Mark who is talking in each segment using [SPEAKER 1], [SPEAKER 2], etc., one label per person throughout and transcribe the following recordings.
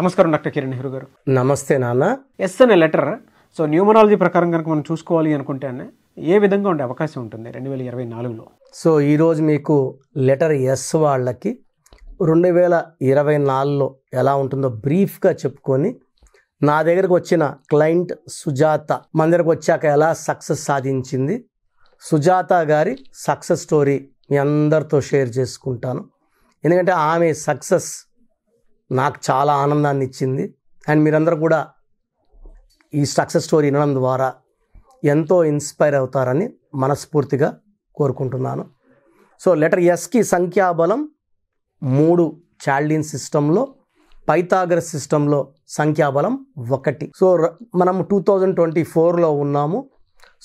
[SPEAKER 1] నమస్కారం డాక్టర్ కిరణ్ నెహ్రూ గారు
[SPEAKER 2] నమస్తే నాన్న
[SPEAKER 1] ఎస్ అనే లెటర్ సో న్యూమరాలజీ ప్రకారం కనుక మనం చూసుకోవాలి అనుకుంటే
[SPEAKER 2] ఏ విధంగా ఉండే అవకాశం ఉంటుంది రెండు వేల ఇరవై నాలుగులో సో ఈరోజు మీకు లెటర్ ఎస్ వాళ్ళకి రెండు వేల ఇరవై నాలుగులో ఎలా ఉంటుందో బ్రీఫ్గా చెప్పుకొని నా దగ్గరకు వచ్చిన క్లయింట్ సుజాత మన దగ్గరకు వచ్చాక ఎలా సక్సెస్ సాధించింది సుజాత గారి సక్సెస్ స్టోరీ మీ అందరితో షేర్ చేసుకుంటాను ఎందుకంటే ఆమె సక్సెస్ నాకు చాలా ఆనందాన్ని ఇచ్చింది అండ్ మీరందరూ కూడా ఈ సక్సెస్ స్టోరీ వినడం ద్వారా ఎంతో ఇన్స్పైర్ అవుతారని మనస్ఫూర్తిగా కోరుకుంటున్నాను సో లెటర్ ఎస్కి సంఖ్యాబలం మూడు చాల్డిన్ సిస్టంలో పైతాగర్ సిస్టంలో సంఖ్యాబలం ఒకటి సో మనం టూ థౌజండ్ ట్వంటీ ఫోర్లో ఉన్నాము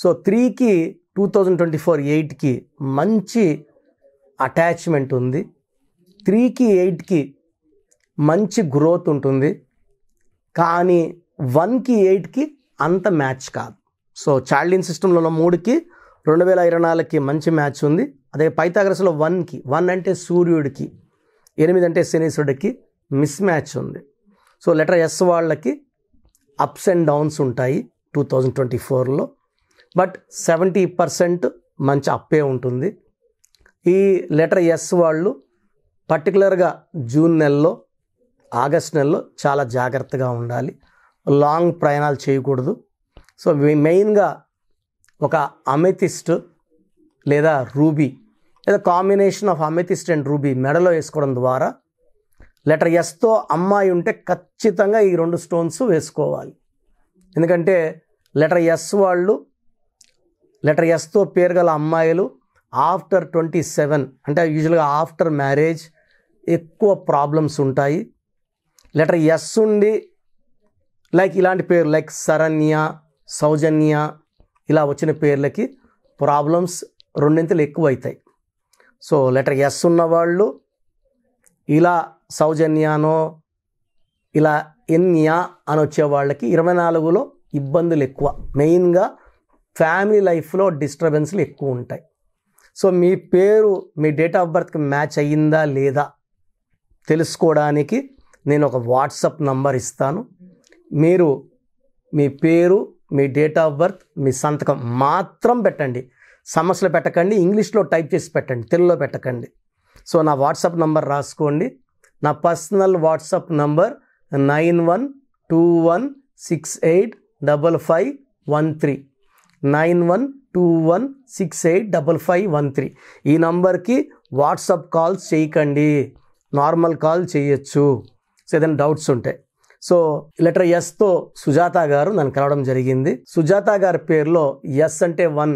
[SPEAKER 2] సో త్రీకి టూ థౌజండ్ ట్వంటీ ఫోర్ ఎయిట్కి మంచి అటాచ్మెంట్ ఉంది త్రీకి ఎయిట్కి మంచి గ్రోత్ ఉంటుంది కానీ వన్కి ఎయిట్కి అంత మ్యాచ్ కాదు సో చార్లిన్ సిస్టంలో ఉన్న మూడుకి రెండు వేల ఇరవై నాలుగుకి మంచి మ్యాచ్ ఉంది అదే పైతాగ్రస్లో వన్కి వన్ అంటే సూర్యుడికి ఎనిమిది అంటే శనీశ్వరుడికి మిస్ మ్యాచ్ ఉంది సో లెటర్ ఎస్ వాళ్ళకి అప్స్ అండ్ డౌన్స్ ఉంటాయి టూ థౌజండ్ ట్వంటీ ఫోర్లో బట్ సెవెంటీ పర్సెంట్ మంచి అప్పే ఉంటుంది ఈ లెటర్ ఎస్ వాళ్ళు పర్టికులర్గా జూన్ నెలలో ఆగస్ట్ నెలలో చాలా జాగ్రత్తగా ఉండాలి లాంగ్ ప్రయాణాలు చేయకూడదు సో మెయిన్గా ఒక అమెథిస్ట్ లేదా రూబీ లేదా combination of amethyst and ruby మెడలో వేసుకోవడం ద్వారా లెటర్ ఎస్తో అమ్మాయి ఉంటే ఖచ్చితంగా ఈ రెండు స్టోన్స్ వేసుకోవాలి ఎందుకంటే లెటర్ ఎస్ వాళ్ళు లెటర్ ఎస్తో పేరు గల అమ్మాయిలు ఆఫ్టర్ ట్వంటీ సెవెన్ అంటే యూజువల్గా ఆఫ్టర్ మ్యారేజ్ ఎక్కువ ప్రాబ్లమ్స్ ఉంటాయి లెటర్ ఎస్ ఉండి లైక్ ఇలాంటి పేరు లైక్ శరణ్య సౌజన్య ఇలా వచ్చిన పేర్లకి ప్రాబ్లమ్స్ రెండింతలు ఎక్కువ అవుతాయి సో లెటర్ ఎస్ ఉన్నవాళ్ళు ఇలా సౌజన్యానో ఇలా ఎన్యా అని వచ్చే వాళ్ళకి ఇరవై నాలుగులో ఇబ్బందులు ఎక్కువ మెయిన్గా ఫ్యామిలీ లైఫ్లో డిస్టర్బెన్స్లు ఎక్కువ ఉంటాయి సో మీ పేరు మీ డేట్ ఆఫ్ బర్త్కి మ్యాచ్ అయ్యిందా లేదా తెలుసుకోవడానికి నేను ఒక వాట్సప్ నంబర్ ఇస్తాను మీరు మీ పేరు మీ డేట్ ఆఫ్ బర్త్ మీ సంతకం మాత్రం పెట్టండి సమస్యలు పెట్టకండి ఇంగ్లీష్లో టైప్ చేసి పెట్టండి తెలుగులో పెట్టకండి సో నా వాట్సాప్ నంబర్ రాసుకోండి నా personal WhatsApp number nine one two one six eight double five one three nine one two one six eight double five one three ఈ నంబర్కి వాట్సాప్ కాల్స్ చేయకండి నార్మల్ కాల్ చేయొచ్చు సో ఏదైనా doubts ఉంటాయి so letter ఎస్తో సుజాత గారు నన్ను కలవడం జరిగింది సుజాత గారి పేరులో ఎస్ అంటే వన్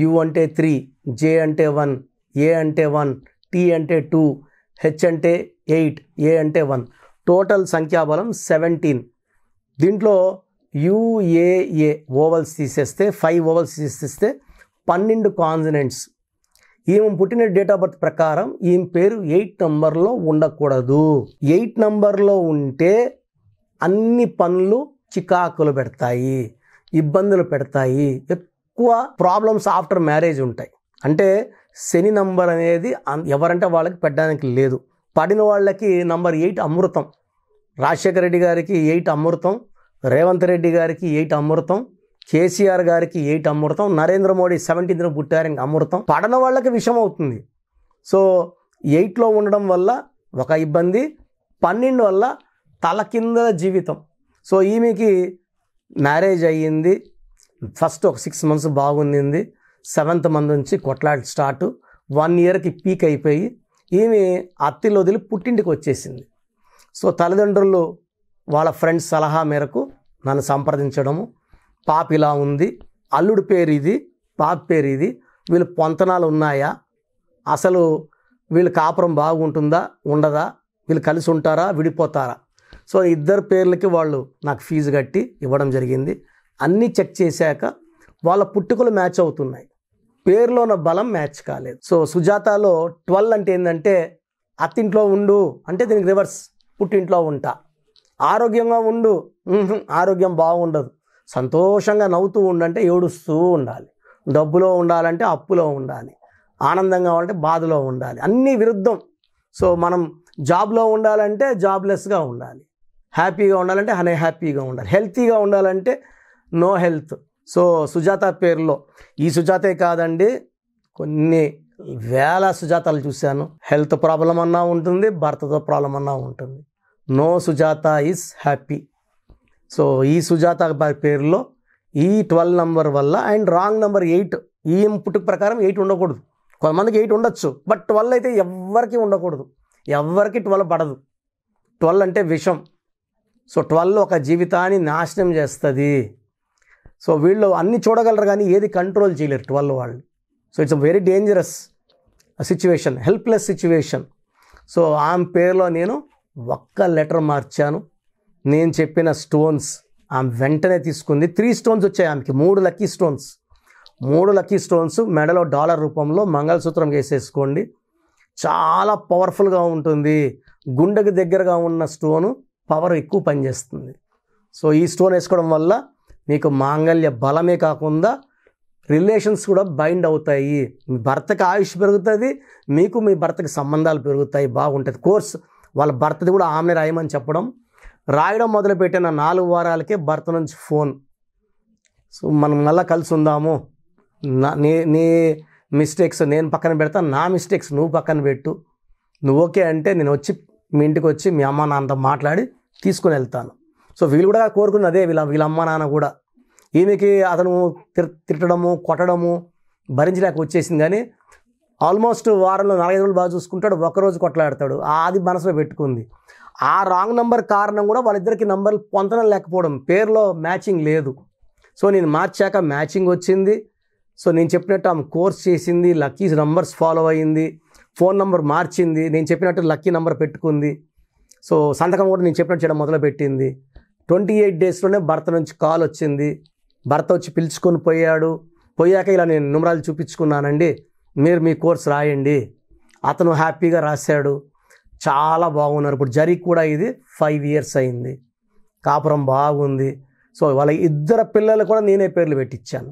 [SPEAKER 2] యు అంటే త్రీ జే అంటే వన్ ఏ అంటే వన్ టీ అంటే టూ హెచ్ అంటే ఎయిట్ ఏ అంటే వన్ టోటల్ సంఖ్యాబలం సెవెంటీన్ దీంట్లో యుఏఏ ఓవల్స్ తీసేస్తే ఫైవ్ ఓవల్స్ తీసేస్తే పన్నెండు కాన్సనెంట్స్ ఈమె పుట్టిన డేట్ ఆఫ్ బర్త్ ప్రకారం ఈమె పేరు ఎయిట్ నంబర్లో ఉండకూడదు ఎయిట్ నంబర్లో ఉంటే అన్ని పనులు చికాకులు పెడతాయి ఇబ్బందులు పెడతాయి ఎక్కువ ప్రాబ్లమ్స్ ఆఫ్టర్ మ్యారేజ్ ఉంటాయి అంటే శని నంబర్ అనేది ఎవరంటే వాళ్ళకి పెట్టడానికి లేదు పడిన వాళ్ళకి నంబర్ ఎయిట్ అమృతం రాజశేఖర రెడ్డి గారికి ఎయిట్ అమృతం రేవంత్ రెడ్డి గారికి ఎయిట్ అమృతం కేసీఆర్ గారికి ఎయిట్ అమృతం నరేంద్ర మోడీ సెవెంటీన్త్న పుట్టారని అమృతం పడన వాళ్ళకి విషం అవుతుంది సో ఎయిట్లో ఉండడం వల్ల ఒక ఇబ్బంది పన్నెండు వల్ల కింద జీవితం సో ఈమెకి మ్యారేజ్ అయ్యింది ఫస్ట్ ఒక సిక్స్ మంత్స్ బాగుంది సెవెంత్ మంత్ నుంచి కొట్లాడి స్టార్ట్ వన్ ఇయర్కి పీక్ అయిపోయి ఈమె అత్తిలో వదిలి పుట్టింటికి వచ్చేసింది సో తల్లిదండ్రులు వాళ్ళ ఫ్రెండ్స్ సలహా మేరకు నన్ను సంప్రదించడము పాప ఇలా ఉంది అల్లుడి పేరు ఇది పాప పేరు ఇది వీళ్ళు పొంతనాలు ఉన్నాయా అసలు వీళ్ళు కాపురం బాగుంటుందా ఉండదా వీళ్ళు కలిసి ఉంటారా విడిపోతారా సో ఇద్దరు పేర్లకి వాళ్ళు నాకు ఫీజు కట్టి ఇవ్వడం జరిగింది అన్నీ చెక్ చేశాక వాళ్ళ పుట్టుకలు మ్యాచ్ అవుతున్నాయి పేరులో ఉన్న బలం మ్యాచ్ కాలేదు సో సుజాతలో ట్వెల్వ్ అంటే ఏంటంటే అత్తింట్లో ఉండు అంటే దీనికి రివర్స్ పుట్టింట్లో ఉంటా ఆరోగ్యంగా ఉండు ఆరోగ్యం బాగుండదు సంతోషంగా నవ్వుతూ ఉండంటే ఏడుస్తూ ఉండాలి డబ్బులో ఉండాలంటే అప్పులో ఉండాలి ఆనందంగా ఉంటే బాధలో ఉండాలి అన్నీ విరుద్ధం సో మనం జాబ్లో ఉండాలంటే జాబ్లెస్గా ఉండాలి హ్యాపీగా ఉండాలంటే అనే హ్యాపీగా ఉండాలి హెల్తీగా ఉండాలంటే నో హెల్త్ సో సుజాత పేరులో ఈ సుజాతే కాదండి కొన్ని వేల సుజాతాలు చూశాను హెల్త్ ప్రాబ్లం అన్నా ఉంటుంది భర్తతో ప్రాబ్లం అన్నా ఉంటుంది no Sujatha is happy so ఈ సుజాత పేరులో ఈ ట్వెల్వ్ నంబర్ వల్ల అండ్ రాంగ్ నంబర్ ఎయిట్ ఈ ఇంపుట్ ప్రకారం ఎయిట్ ఉండకూడదు కొంతమందికి ఎయిట్ ఉండొచ్చు బట్ ట్వెల్వ్ అయితే ఎవరికి ఉండకూడదు ఎవరికి ట్వెల్వ్ పడదు ట్వెల్వ్ అంటే విషం సో ట్వెల్వ్ ఒక జీవితాన్ని నాశనం చేస్తుంది సో వీళ్ళు అన్నీ చూడగలరు కానీ ఏది కంట్రోల్ చేయలేరు ట్వెల్వ్ వాళ్ళు so it's a very dangerous situation helpless situation so ఆమె పేరులో నేను ఒక్క లెటర్ మార్చాను నేను చెప్పిన స్టోన్స్ ఆమె వెంటనే తీసుకుంది త్రీ స్టోన్స్ వచ్చాయి ఆమెకి మూడు లక్కీ స్టోన్స్ మూడు లక్కీ స్టోన్స్ మెడలో డాలర్ రూపంలో మంగళసూత్రం వేసేసుకోండి చాలా పవర్ఫుల్గా ఉంటుంది గుండెకి దగ్గరగా ఉన్న స్టోను పవర్ ఎక్కువ పనిచేస్తుంది సో ఈ స్టోన్ వేసుకోవడం వల్ల మీకు మాంగళ్య బలమే కాకుండా రిలేషన్స్ కూడా బైండ్ అవుతాయి మీ భర్తకి ఆయుష్ పెరుగుతుంది మీకు మీ భర్తకి సంబంధాలు పెరుగుతాయి బాగుంటుంది కోర్స్ వాళ్ళ భర్తది కూడా ఆమె రాయమని చెప్పడం రాయడం మొదలుపెట్టిన నాలుగు వారాలకే భర్త నుంచి ఫోన్ సో మనం మళ్ళీ కలిసి ఉందాము నా నీ నీ మిస్టేక్స్ నేను పక్కన పెడతా నా మిస్టేక్స్ నువ్వు పక్కన పెట్టు నువ్వు ఓకే అంటే నేను వచ్చి మీ ఇంటికి వచ్చి మీ అమ్మ నాన్నతో మాట్లాడి తీసుకుని వెళ్తాను సో వీళ్ళు కూడా కోరుకున్నది అదే వీళ్ళ వీళ్ళ అమ్మ నాన్న కూడా ఈమెకి అతను తిట్టడము కొట్టడము భరించలేక వచ్చేసింది కానీ ఆల్మోస్ట్ వారంలో నాలుగైదు రోజులు బాగా చూసుకుంటాడు ఒకరోజు కొట్లాడతాడు అది మనసులో పెట్టుకుంది ఆ రాంగ్ నంబర్ కారణం కూడా వాళ్ళిద్దరికి నంబర్లు పొందడం లేకపోవడం పేరులో మ్యాచింగ్ లేదు సో నేను మార్చాక మ్యాచింగ్ వచ్చింది సో నేను చెప్పినట్టు ఆమె కోర్స్ చేసింది లక్కీ నంబర్స్ ఫాలో అయ్యింది ఫోన్ నంబర్ మార్చింది నేను చెప్పినట్టు లక్కీ నంబర్ పెట్టుకుంది సో సంతకం కూడా నేను చెప్పినట్టు చేయడం మొదలుపెట్టింది ట్వంటీ ఎయిట్ డేస్లోనే భర్త నుంచి కాల్ వచ్చింది భర్త వచ్చి పిలుచుకొని పోయాడు పోయాక ఇలా నేను నుమరాలు చూపించుకున్నానండి మీరు మీ కోర్స్ రాయండి అతను హ్యాపీగా రాశాడు చాలా బాగున్నారు ఇప్పుడు జరిగి కూడా ఇది ఫైవ్ ఇయర్స్ అయింది కాపురం బాగుంది సో వాళ్ళ ఇద్దరు పిల్లలు కూడా నేనే పేర్లు పెట్టించాను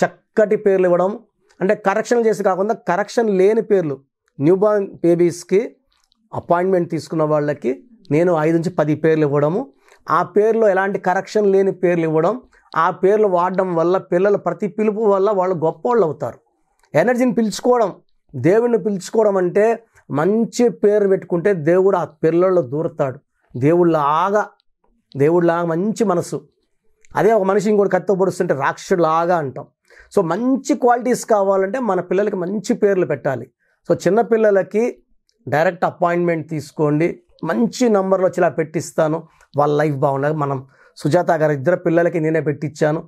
[SPEAKER 2] చక్కటి పేర్లు ఇవ్వడం అంటే కరెక్షన్ చేసి కాకుండా కరెక్షన్ లేని పేర్లు న్యూ బార్న్ బేబీస్కి అపాయింట్మెంట్ తీసుకున్న వాళ్ళకి నేను ఐదు నుంచి పది పేర్లు ఇవ్వడము ఆ పేర్లు ఎలాంటి కరెక్షన్ లేని పేర్లు ఇవ్వడం ఆ పేర్లు వాడడం వల్ల పిల్లలు ప్రతి పిలుపు వల్ల వాళ్ళు గొప్పవాళ్ళు అవుతారు ఎనర్జీని పిలుచుకోవడం దేవుణ్ణి పిలుచుకోవడం అంటే మంచి పేరు పెట్టుకుంటే దేవుడు ఆ పిల్లల్లో దూరతాడు దేవుళ్ళలాగా దేవుళ్ళలాగా మంచి మనసు అదే ఒక మనిషి ఇంకోటి కత్తి పొడుస్తుంటే రాక్షసులాగా అంటాం సో మంచి క్వాలిటీస్ కావాలంటే మన పిల్లలకి మంచి పేర్లు పెట్టాలి సో చిన్నపిల్లలకి డైరెక్ట్ అపాయింట్మెంట్ తీసుకోండి మంచి నంబర్లు వచ్చేలా పెట్టిస్తాను వాళ్ళ లైఫ్ బాగుండాలి మనం సుజాత గారు ఇద్దరు పిల్లలకి నేనే పెట్టించాను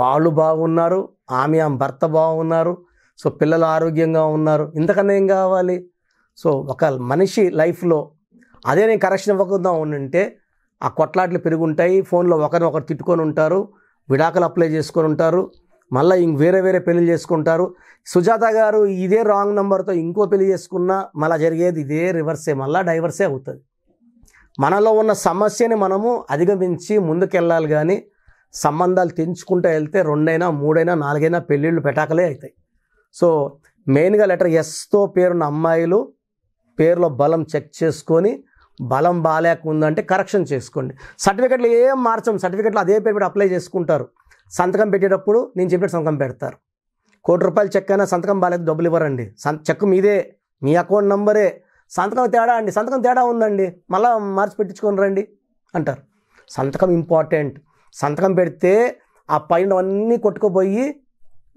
[SPEAKER 2] వాళ్ళు బాగున్నారు ఆమె ఆమె భర్త బాగున్నారు సో పిల్లలు ఆరోగ్యంగా ఉన్నారు ఇంతకన్నా ఏం కావాలి సో ఒక మనిషి లైఫ్లో అదే నేను కరెక్షన్ ఇవ్వకుండా ఉంటే ఆ కొట్లాట్లు పెరుగుంటాయి ఫోన్లో ఒకరిని ఒకరు తిట్టుకొని ఉంటారు విడాకులు అప్లై చేసుకొని ఉంటారు మళ్ళీ ఇంక వేరే వేరే పెళ్లి చేసుకుంటారు సుజాత గారు ఇదే రాంగ్ నెంబర్తో ఇంకో పెళ్లి చేసుకున్నా మళ్ళీ జరిగేది ఇదే రివర్సే మళ్ళీ డైవర్సే అవుతుంది మనలో ఉన్న సమస్యని మనము అధిగమించి ముందుకెళ్ళాలి కానీ సంబంధాలు తెంచుకుంటూ వెళ్తే రెండైనా మూడైనా నాలుగైనా పెళ్ళిళ్ళు పెటాకలే అవుతాయి సో మెయిన్గా లెటర్ ఎస్తో పేరున్న అమ్మాయిలు పేరులో బలం చెక్ చేసుకొని బలం బాగాలేకుందంటే కరెక్షన్ చేసుకోండి సర్టిఫికెట్లు ఏం మార్చం సర్టిఫికెట్లు అదే పేరు పెట్టి అప్లై చేసుకుంటారు సంతకం పెట్టేటప్పుడు నేను చెప్పిన సంతకం పెడతారు కోటి రూపాయలు చెక్ అయినా సంతకం బాగాలేదు డబ్బులు ఇవ్వరండి చెక్ మీదే మీ అకౌంట్ నంబరే సంతకం తేడా అండి సంతకం తేడా ఉందండి మళ్ళీ మార్చి పెట్టించుకొని రండి అంటారు సంతకం ఇంపార్టెంట్ సంతకం పెడితే ఆ పైన అన్నీ కొట్టుకుపోయి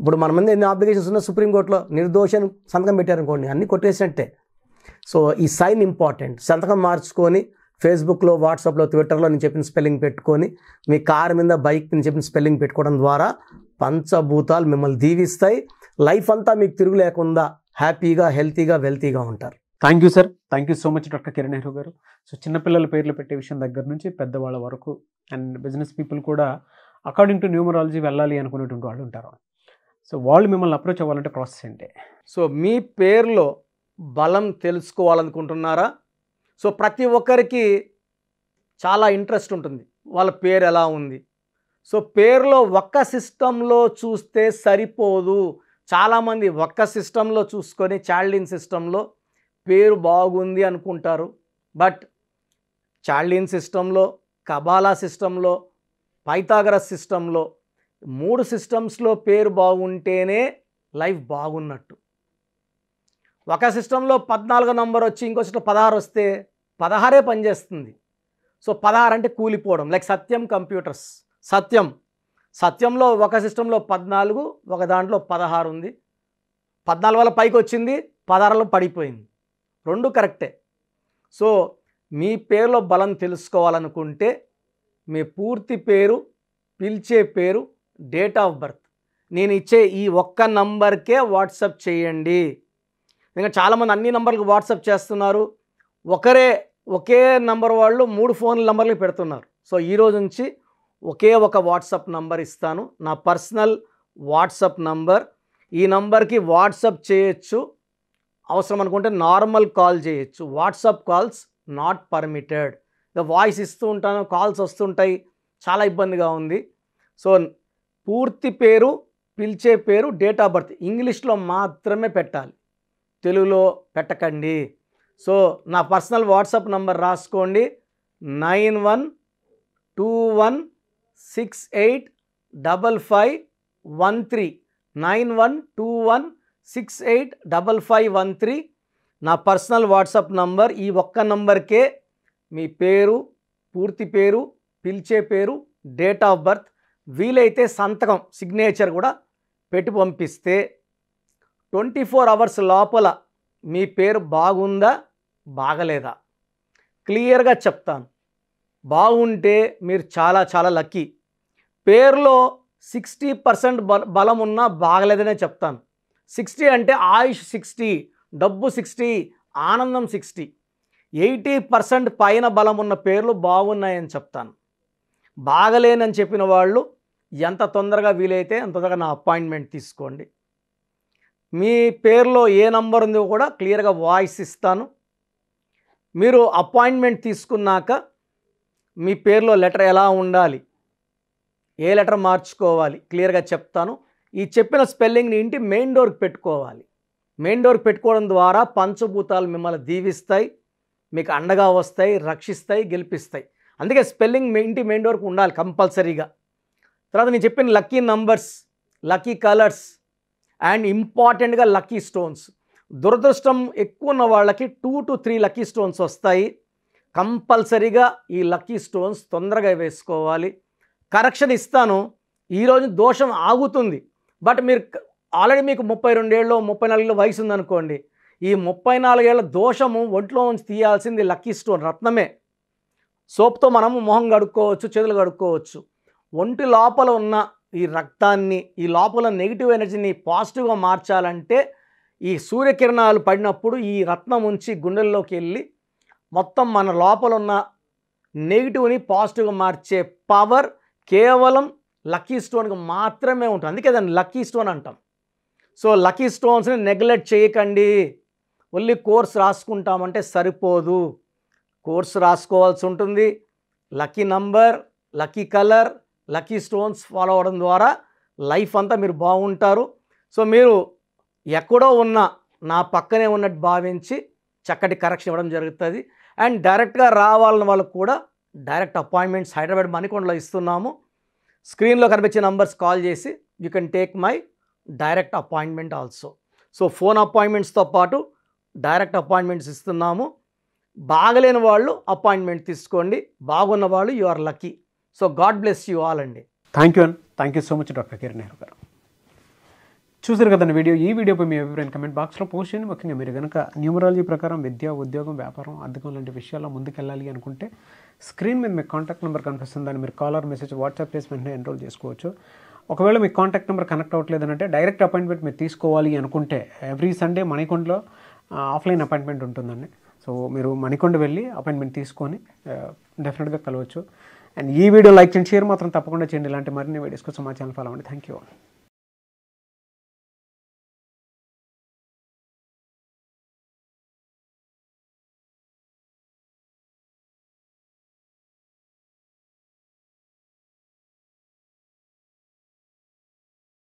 [SPEAKER 2] ఇప్పుడు మన మంది ఎన్ని ఆబ్లిగేషన్స్ ఉన్నాయి సుప్రీంకోర్టులో నిర్దోషం సంతకం పెట్టారనుకోండి అన్నీ కొట్టేసినట్టే సో ఈ సైన్ ఇంపార్టెంట్ సంతకం మార్చుకొని ఫేస్బుక్లో వాట్సాప్లో ట్విట్టర్లో నేను చెప్పిన స్పెల్లింగ్ పెట్టుకొని మీ కారు మీద బైక్ మీద చెప్పిన స్పెల్లింగ్ పెట్టుకోవడం ద్వారా పంచభూతాలు మిమ్మల్ని దీవిస్తాయి లైఫ్ అంతా మీకు తిరుగు లేకుండా హ్యాపీగా హెల్తీగా వెల్తీగా ఉంటారు
[SPEAKER 1] thank you sir thank you so much doctor Kiran Nehru garu so చిన్నపిల్లల పేర్లు పెట్టే విషయం దగ్గర నుంచి పెద్దవాళ్ళ వరకు అండ్ బిజినెస్ పీపుల్ కూడా అకార్డింగ్ టు న్యూమరాలజీ వెళ్ళాలి అనుకునేటువంటి వాళ్ళు ఉంటారు సో వాళ్ళు మిమ్మల్ని అప్రోచ్ అవ్వాలంటే ప్రాసెస్ ఏంటి
[SPEAKER 2] సో మీ పేరులో బలం తెలుసుకోవాలనుకుంటున్నారా సో ప్రతి ఒక్కరికి చాలా ఇంట్రెస్ట్ ఉంటుంది వాళ్ళ పేరు ఎలా ఉంది సో పేరులో ఒక్క సిస్టంలో చూస్తే సరిపోదు చాలామంది ఒక్క సిస్టంలో చూసుకొని చాల్డిన్ సిస్టంలో పేరు బాగుంది అనుకుంటారు బట్ చాల్డిన్ సిస్టంలో కబాలా సిస్టంలో పైతాగరస్ సిస్టంలో మూడు సిస్టమ్స్లో పేరు బాగుంటేనే లైఫ్ బాగున్నట్టు ఒక సిస్టంలో పద్నాలుగో నంబర్ వచ్చి ఇంకో సిస్టమ్ పదహారు వస్తే పదహారే పనిచేస్తుంది సో పదహారు అంటే కూలిపోవడం లైక్ సత్యం కంప్యూటర్స్ సత్యం సత్యంలో ఒక సిస్టంలో పద్నాలుగు ఒక దాంట్లో పదహారు ఉంది పద్నాలుగు వల్ల పైకి వచ్చింది పదహారులో పడిపోయింది రెండు కరెక్టే సో మీ పేరులో బలం తెలుసుకోవాలనుకుంటే మీ పూర్తి పేరు పిలిచే పేరు డేట్ ఆఫ్ బర్త్ నేను ఇచ్చే ఈ ఒక్క నంబర్కే వాట్సప్ చేయండి ఇంకా చాలామంది అన్ని నంబర్లకు వాట్సాప్ చేస్తున్నారు ఒకరే ఒకే నంబర్ వాళ్ళు మూడు ఫోన్ నంబర్లు పెడుతున్నారు సో ఈరోజు నుంచి ఒకే ఒక వాట్సాప్ నంబర్ ఇస్తాను నా పర్సనల్ వాట్సాప్ నంబర్ ఈ నంబర్కి వాట్సాప్ చేయొచ్చు అవసరం అనుకుంటే నార్మల్ కాల్ చేయొచ్చు వాట్సాప్ కాల్స్ నాట్ పర్మిటెడ్ ఇక వాయిస్ ఇస్తూ ఉంటాను కాల్స్ వస్తుంటాయి చాలా ఇబ్బందిగా ఉంది సో పూర్తి పేరు పిలిచే పేరు డేట్ ఆఫ్ బర్త్ ఇంగ్లీష్లో మాత్రమే పెట్టాలి తెలుగులో పెట్టకండి సో నా పర్సనల్ వాట్సాప్ నంబర్ రాసుకోండి nine one two one six eight double five one three nine one two one six eight double five one three నా పర్సనల్ వాట్సాప్ నంబర్ ఈ ఒక్క నంబర్కే మీ పేరు పూర్తి పేరు పిలిచే పేరు డేట్ ఆఫ్ బర్త్ వీలైతే సంతకం సిగ్నేచర్ కూడా పెట్టి పంపిస్తే ట్వంటీ ఫోర్ అవర్స్ లోపల మీ పేరు బాగుందా బాగలేదా క్లియర్గా చెప్తాను బాగుంటే మీరు చాలా చాలా లక్కీ పేరులో సిక్స్టీ పర్సెంట్ బలం ఉన్నా బాగలేదనే చెప్తాను సిక్స్టీ అంటే ఆయుష్ సిక్స్టీ డబ్బు సిక్స్టీ ఆనందం సిక్స్టీ ఎయిటీ పర్సెంట్ పైన బలం ఉన్న పేర్లు బాగున్నాయని చెప్తాను బాగలేనని చెప్పిన వాళ్ళు ఎంత తొందరగా వీలైతే అంత తొందరగా నా అపాయింట్మెంట్ తీసుకోండి మీ పేరులో ఏ నంబర్ ఉందో కూడా క్లియర్గా వాయిస్ ఇస్తాను మీరు అపాయింట్మెంట్ తీసుకున్నాక మీ పేరులో లెటర్ ఎలా ఉండాలి ఏ లెటర్ మార్చుకోవాలి క్లియర్గా చెప్తాను ఈ చెప్పిన స్పెల్లింగ్ని ఇంటి మెయిన్ డోర్కి పెట్టుకోవాలి మెయిన్ డోర్కి పెట్టుకోవడం ద్వారా పంచభూతాలు మిమ్మల్ని దీవిస్తాయి మీకు అండగా వస్తాయి రక్షిస్తాయి గెలిపిస్తాయి అందుకే స్పెల్లింగ్ ఇంటి మెయిన్ డోర్కి ఉండాలి కంపల్సరీగా తర్వాత నేను చెప్పిన lucky numbers lucky colours and ఇంపార్టెంట్గా లక్కీ స్టోన్స్ దురదృష్టం ఎక్కువ ఉన్న వాళ్ళకి two to three lucky stones వస్తాయి కంపల్సరీగా ఈ లక్కీ స్టోన్స్ తొందరగా వేసుకోవాలి కరెక్షన్ ఇస్తాను ఈరోజు దోషం ఆగుతుంది బట్ మీరు ఆల్రెడీ మీకు ముప్పై రెండేళ్ళు ముప్పై నాలుగు వయసు ఉందనుకోండి ఈ ముప్పై నాలుగేళ్ల దోషము ఒంట్లో ఉంచి తీయాల్సింది లక్కీ స్టోన్ రత్నమే సోప్తో మనము మొహం కడుక్కోవచ్చు చేతులు కడుక్కోవచ్చు ఒంటి లోపల ఉన్న ఈ రక్తాన్ని ఈ లోపల నెగిటివ్ ఎనర్జీని పాజిటివ్గా మార్చాలంటే ఈ సూర్యకిరణాలు పడినప్పుడు ఈ రత్నం ఉంచి గుండెల్లోకి వెళ్ళి మొత్తం మన లోపల ఉన్న నెగిటివ్ని పాజిటివ్గా మార్చే పవర్ కేవలం లక్కీ స్టోన్కి మాత్రమే ఉంటుంది అందుకే దాన్ని లక్కీ స్టోన్ అంటాం సో లక్కీ స్టోన్స్ని నెగ్లెక్ట్ చేయకండి ఓన్లీ కోర్స్ రాసుకుంటామంటే సరిపోదు కోర్స్ రాసుకోవాల్సి ఉంటుంది lucky number lucky colour lucky stones follow అవడం ద్వారా లైఫ్ అంతా మీరు బాగుంటారు సో మీరు ఎక్కడో ఉన్న నా పక్కనే ఉన్నట్టు భావించి చక్కటి కరెక్షన్ ఇవ్వడం జరుగుతుంది అండ్ డైరెక్ట్గా రావాలని వాళ్ళకు కూడా డైరెక్ట్ అపాయింట్మెంట్స్ హైదరాబాద్ మణికొండలో ఇస్తున్నాము స్క్రీన్లో కనిపించే నంబర్స్ కాల్ చేసి you can take my direct appointment also so phone అపాయింట్మెంట్స్తో పాటు డైరెక్ట్ అపాయింట్మెంట్స్ ఇస్తున్నాము బాగలేని వాళ్ళు అపాయింట్మెంట్ తీసుకోండి బాగున్న వాళ్ళు you are lucky so God bless you all అండి
[SPEAKER 1] thank you and thank you so much doctor Kiran Nehru garu చూసారు కదండి వీడియో ఈ వీడియోపై మీ అభిప్రాయం కమెంట్ బాక్స్లో పోస్ట్ చేయండి ముఖ్యంగా మీరు కనుక న్యూమరాలజీ ప్రకారం విద్య ఉద్యోగం వ్యాపారం అర్థకం లాంటి విషయాల్లో ముందుకెళ్ళాలి అనుకుంటే స్క్రీన్ మీద మీ కాంటాక్ట్ నెంబర్ కనిపిస్తుంది దాన్ని మీరు కాలర్ మెసేజ్ వాట్సాప్ చేసి వెంటనే ఎన్రోల్ చేసుకోవచ్చు ఒకవేళ మీ కాంటాక్ట్ నెంబర్ కనెక్ట్ అంటే డైరెక్ట్ అపాయింట్మెంట్ మీరు తీసుకోవాలి అనుకుంటే ఎవ్రీ సండే మణికొండలో ఆఫ్లైన్ అపాయింట్మెంట్ ఉంటుందండి సో మీరు మణికొండ వెళ్ళి అపాయింట్మెంట్ తీసుకొని డెఫినెట్గా కలవచ్చు అండ్ ఈ వీడియో లైక్ చేయండి
[SPEAKER 2] షేర్ మాత్రం తప్పకుండా చేయండి ఇలాంటి మరిన్ని వీడియోస్ కోసం మా ఛానల్ ఫాలో అవ్వండి థ్యాంక్ యూ